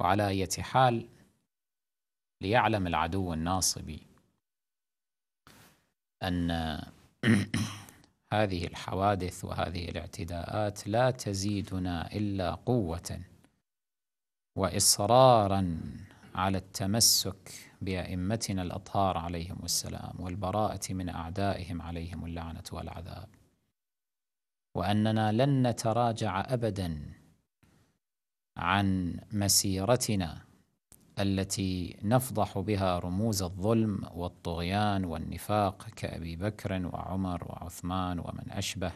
وعلى أية حال ليعلم العدو الناصبي أن هذه الحوادث وهذه الاعتداءات لا تزيدنا إلا قوة وإصرارا على التمسك بأئمتنا الأطهار عليهم السلام والبراءة من أعدائهم عليهم اللعنة والعذاب وأننا لن نتراجع أبداً عن مسيرتنا التي نفضح بها رموز الظلم والطغيان والنفاق كأبي بكر وعمر وعثمان ومن أشبه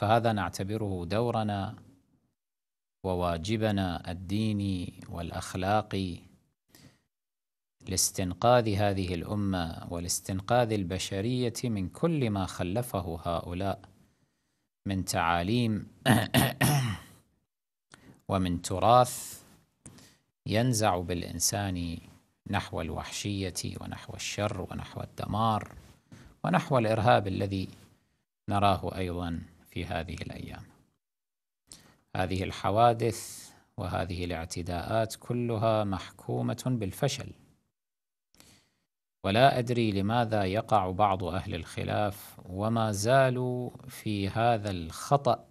فهذا نعتبره دورنا وواجبنا الديني والأخلاقي لاستنقاذ هذه الأمة ولاستنقاذ البشرية من كل ما خلفه هؤلاء من تعاليم ومن تراث ينزع بالإنسان نحو الوحشية ونحو الشر ونحو الدمار ونحو الإرهاب الذي نراه أيضا في هذه الأيام هذه الحوادث وهذه الاعتداءات كلها محكومة بالفشل ولا أدري لماذا يقع بعض أهل الخلاف وما زالوا في هذا الخطأ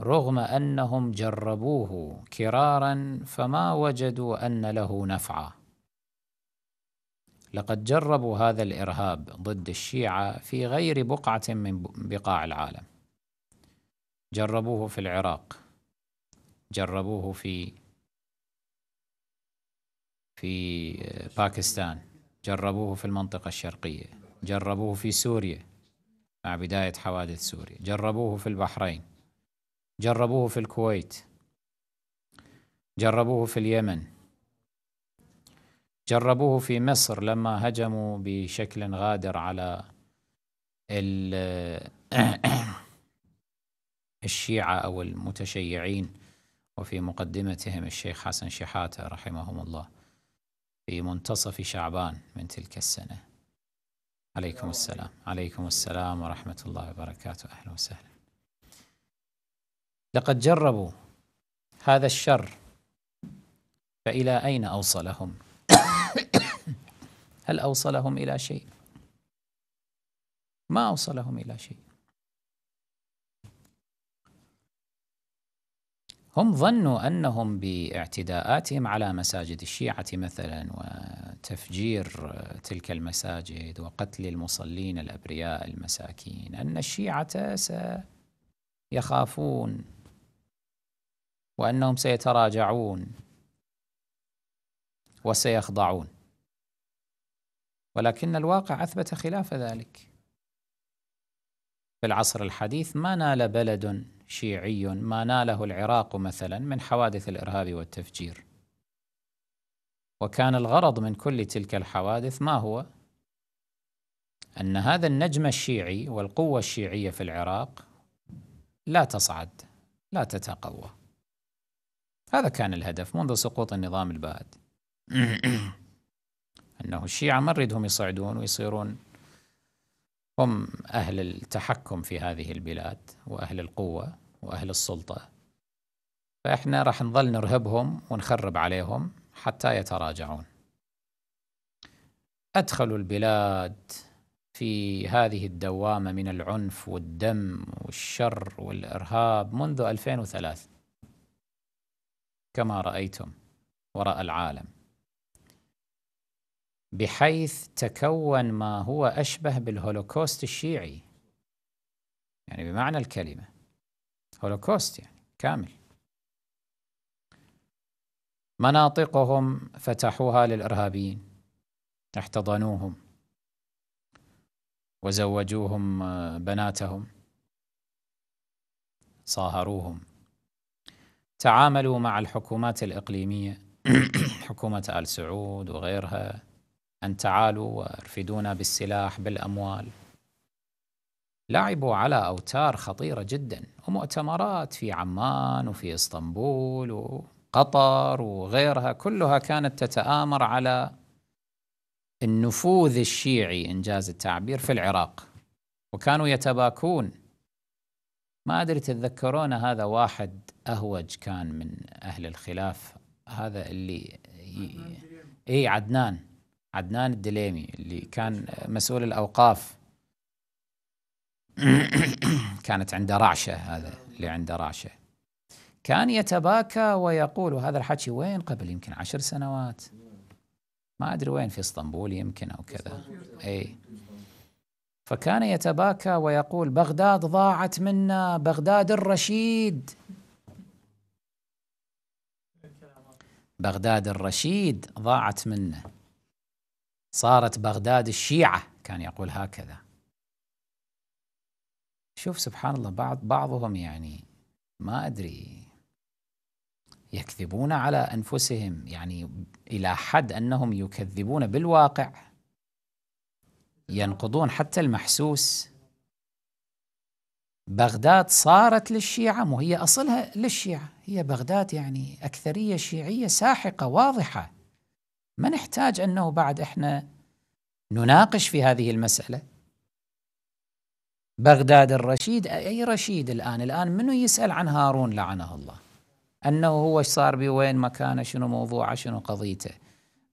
رغم أنهم جربوه كرارا فما وجدوا أن له نفعا لقد جربوا هذا الإرهاب ضد الشيعة في غير بقعة من بقاع العالم جربوه في العراق جربوه في في باكستان جربوه في المنطقة الشرقية جربوه في سوريا مع بداية حوادث سوريا جربوه في البحرين جربوه في الكويت جربوه في اليمن جربوه في مصر لما هجموا بشكل غادر على الشيعة أو المتشيعين وفي مقدمتهم الشيخ حسن شحاتة رحمهم الله في منتصف شعبان من تلك السنة عليكم السلام عليكم السلام ورحمة الله وبركاته أهلا وسهلا لقد جربوا هذا الشر فإلى أين أوصلهم؟ هل أوصلهم إلى شيء؟ ما أوصلهم إلى شيء هم ظنوا أنهم باعتداءاتهم على مساجد الشيعة مثلا وتفجير تلك المساجد وقتل المصلين الأبرياء المساكين أن الشيعة سيخافون وأنهم سيتراجعون وسيخضعون ولكن الواقع أثبت خلاف ذلك في العصر الحديث ما نال بلد شيعي ما ناله العراق مثلا من حوادث الإرهاب والتفجير وكان الغرض من كل تلك الحوادث ما هو؟ أن هذا النجم الشيعي والقوة الشيعية في العراق لا تصعد لا تتقوى هذا كان الهدف منذ سقوط النظام البائد أنه الشيعة ما نريدهم يصعدون ويصيرون هم أهل التحكم في هذه البلاد وأهل القوة وأهل السلطة فإحنا راح نظل نرهبهم ونخرب عليهم حتى يتراجعون أدخلوا البلاد في هذه الدوامة من العنف والدم والشر والإرهاب منذ 2003 كما رأيتم وراء العالم بحيث تكون ما هو أشبه بالهولوكوست الشيعي يعني بمعنى الكلمة هولوكوست يعني كامل مناطقهم فتحوها للإرهابيين احتضنوهم وزوجوهم آه، بناتهم صاهروهم تعاملوا مع الحكومات الإقليمية حكومة آل سعود وغيرها أن تعالوا وارفدونا بالسلاح بالأموال لعبوا على أوتار خطيرة جدا ومؤتمرات في عمان وفي إسطنبول وقطر وغيرها كلها كانت تتآمر على النفوذ الشيعي إنجاز التعبير في العراق وكانوا يتباكون ما أدري تتذكرون هذا واحد أهوج كان من أهل الخلاف هذا اللي إي عدنان عدنان الدليمي اللي كان مسؤول الأوقاف كانت عنده رعشة هذا اللي عنده رعشة كان يتباكى ويقول وهذا الحكي وين قبل يمكن عشر سنوات ما أدري وين في اسطنبول يمكن أو كذا أي فكان يتباكى ويقول بغداد ضاعت منا بغداد الرشيد بغداد الرشيد ضاعت منا صارت بغداد الشيعة كان يقول هكذا شوف سبحان الله بعض بعضهم يعني ما أدري يكذبون على أنفسهم يعني إلى حد أنهم يكذبون بالواقع ينقضون حتى المحسوس بغداد صارت للشيعة مو هي أصلها للشيعة هي بغداد يعني أكثرية شيعية ساحقة واضحة ما نحتاج أنه بعد إحنا نناقش في هذه المسألة بغداد الرشيد أي رشيد الآن الآن منو يسأل عن هارون لعنه الله أنه هو صار بوين مكانه شنو موضوعه شنو قضيته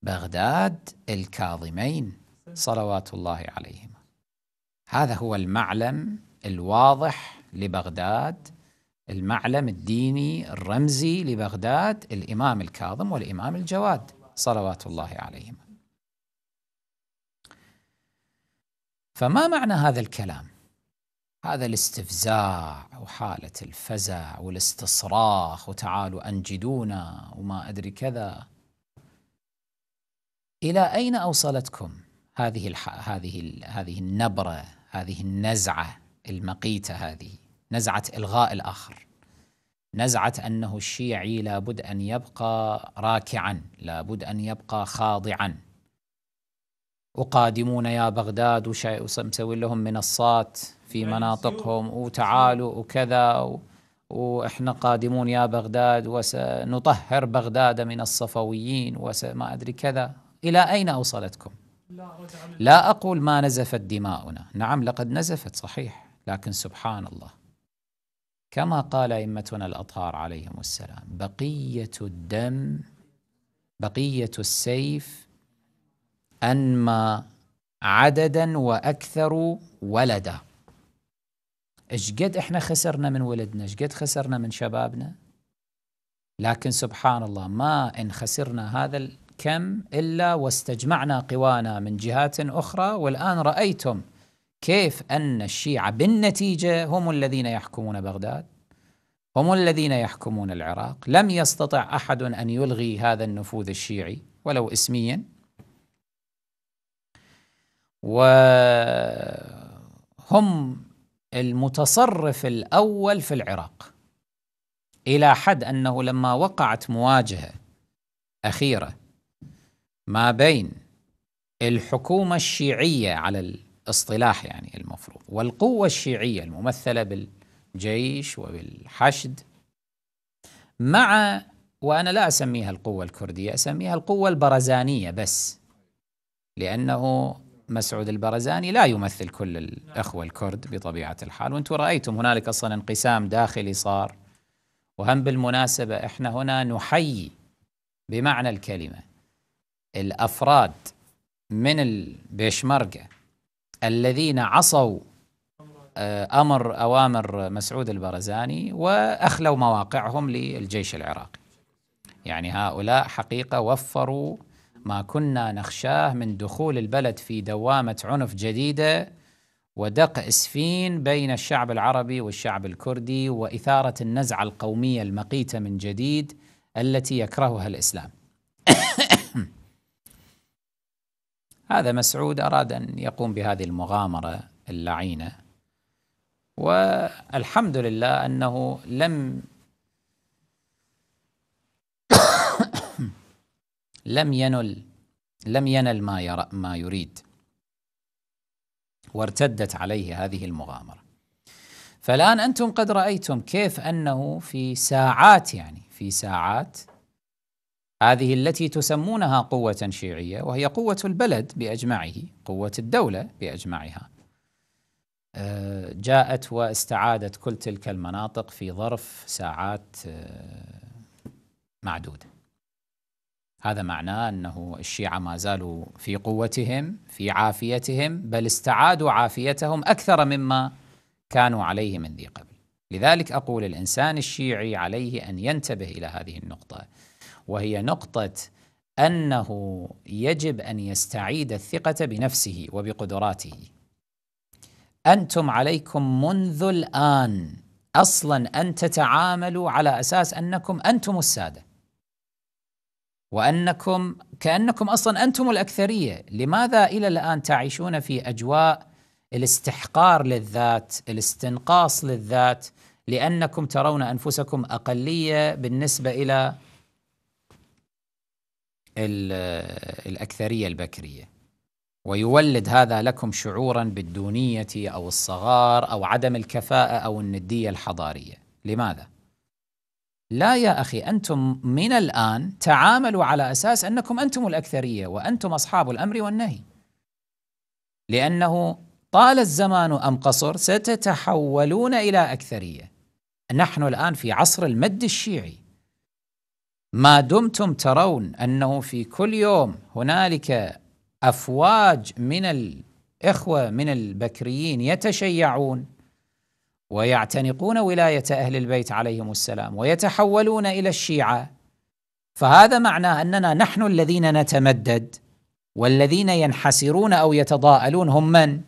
بغداد الكاظمين صلوات الله عليهما هذا هو المعلم الواضح لبغداد المعلم الديني الرمزي لبغداد الإمام الكاظم والإمام الجواد صلوات الله عليهما فما معنى هذا الكلام هذا الاستفزاع وحالة الفزع والاستصراخ وتعالوا أنجدونا وما أدري كذا إلى أين أوصلتكم؟ هذه الح... هذه ال... هذه النبره هذه النزعه المقيته هذه نزعه الغاء الاخر نزعه انه الشيعي لابد ان يبقى راكعا لابد ان يبقى خاضعا وقادمون يا بغداد ومسوي لهم منصات في مناطقهم وتعالوا وكذا و... واحنا قادمون يا بغداد وسنطهر بغداد من الصفويين وما ادري كذا الى اين اوصلتكم لا أقول ما نزفت دماؤنا نعم لقد نزفت صحيح لكن سبحان الله كما قال أئمتنا الأطهار عليهم السلام بقية الدم بقية السيف أنما عددا وأكثر ولدا قد احنا خسرنا من ولدنا قد خسرنا من شبابنا لكن سبحان الله ما إن خسرنا هذا كم إلا واستجمعنا قوانا من جهات أخرى والآن رأيتم كيف أن الشيعة بالنتيجة هم الذين يحكمون بغداد هم الذين يحكمون العراق لم يستطع أحد أن يلغي هذا النفوذ الشيعي ولو اسميا وهم المتصرف الأول في العراق إلى حد أنه لما وقعت مواجهة أخيرة ما بين الحكومة الشيعية على الاصطلاح يعني المفروض والقوة الشيعية الممثلة بالجيش وبالحشد مع وأنا لا أسميها القوة الكردية أسميها القوة البرزانية بس لأنه مسعود البرزاني لا يمثل كل الأخوة الكرد بطبيعة الحال وأنتم رأيتم هنالك أصلا انقسام داخلي صار وهم بالمناسبة إحنا هنا نحيي بمعنى الكلمة الافراد من البيشمركه الذين عصوا آه، امر اوامر مسعود البرزاني واخلوا مواقعهم للجيش العراقي. يعني هؤلاء حقيقه وفروا ما كنا نخشاه من دخول البلد في دوامه عنف جديده ودق اسفين بين الشعب العربي والشعب الكردي واثاره النزعه القوميه المقيته من جديد التي يكرهها الاسلام. هذا مسعود أراد أن يقوم بهذه المغامرة اللعينة والحمد لله أنه لم لم ينل لم ينل ما يرى ما يريد وارتدت عليه هذه المغامرة فالآن أنتم قد رأيتم كيف أنه في ساعات يعني في ساعات هذه التي تسمونها قوة شيعية وهي قوة البلد بأجمعه قوة الدولة بأجمعها آه، جاءت واستعادت كل تلك المناطق في ظرف ساعات آه، معدودة هذا معناه أنه الشيعة ما زالوا في قوتهم في عافيتهم بل استعادوا عافيتهم أكثر مما كانوا عليه من ذي قبل لذلك أقول الإنسان الشيعي عليه أن ينتبه إلى هذه النقطة وهي نقطة أنه يجب أن يستعيد الثقة بنفسه وبقدراته أنتم عليكم منذ الآن أصلا أن تتعاملوا على أساس أنكم أنتم السادة وأنكم كأنكم أصلا أنتم الأكثرية لماذا إلى الآن تعيشون في أجواء الاستحقار للذات الاستنقاص للذات لأنكم ترون أنفسكم أقلية بالنسبة إلى الأكثرية البكرية ويولد هذا لكم شعورا بالدونية أو الصغار أو عدم الكفاءة أو الندية الحضارية لماذا؟ لا يا أخي أنتم من الآن تعاملوا على أساس أنكم أنتم الأكثرية وأنتم أصحاب الأمر والنهي لأنه طال الزمان أم قصر ستتحولون إلى أكثرية نحن الآن في عصر المد الشيعي ما دمتم ترون أنه في كل يوم هنالك أفواج من الإخوة من البكريين يتشيعون ويعتنقون ولاية أهل البيت عليهم السلام ويتحولون إلى الشيعة فهذا معناه أننا نحن الذين نتمدد والذين ينحسرون أو يتضاءلون هم من؟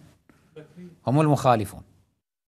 هم المخالفون